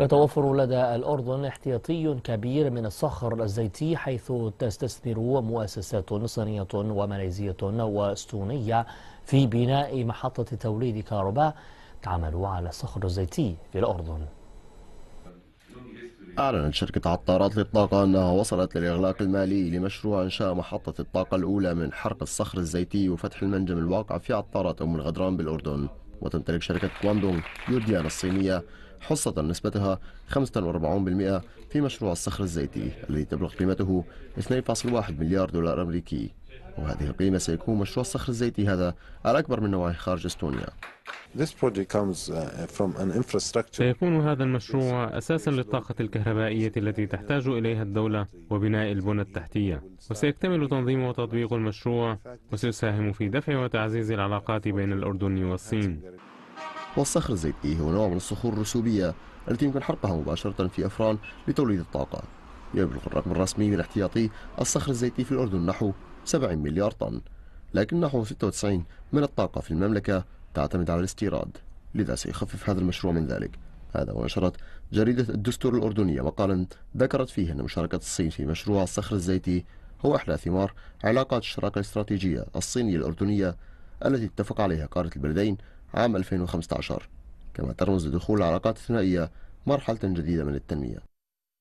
يتوفر لدى الأردن احتياطي كبير من الصخر الزيتي حيث تستثمر مؤسسات صينية وماليزية واستونية في بناء محطة توليد كهرباء تعمل على الصخر الزيتي في الأردن أعلنت شركة عطارات للطاقة أنها وصلت للإغلاق المالي لمشروع إنشاء محطة الطاقة الأولى من حرق الصخر الزيتي وفتح المنجم الواقع في عطارات أم الغدران بالأردن وتمتلك شركة كواندونغ يوديان الصينية حصة نسبتها 45% في مشروع الصخر الزيتي الذي تبلغ قيمته 2.1 مليار دولار أمريكي وهذه القيمة سيكون مشروع الصخر الزيتي هذا الأكبر من نوعه خارج استونيا Uh, سيكون هذا المشروع أساسا للطاقة الكهربائية التي تحتاج إليها الدولة وبناء البنى التحتية وسيكتمل تنظيم وتطبيق المشروع وسيساهم في دفع وتعزيز العلاقات بين الأردن والصين والصخر الزيتي إيه هو نوع من الصخور الرسوبية التي يمكن حرقها مباشرة في أفران لتوليد الطاقة يبلغ الرقم الرسمي من احتياطي الصخر الزيتي في الأردن نحو 70 مليار طن لكن نحو 96 من الطاقة في المملكة تعتمد على الاستيراد لذا سيخفف هذا المشروع من ذلك هذا ونشرت جريدة الدستور الأردنية مقالا ذكرت فيه أن مشاركة الصين في مشروع الصخر الزيتي هو إحدى ثمار علاقات الشراكة الاستراتيجية الصينية الأردنية التي اتفق عليها قارة البلدين عام 2015 كما ترمز لدخول العلاقات الثنائية مرحلة جديدة من التنمية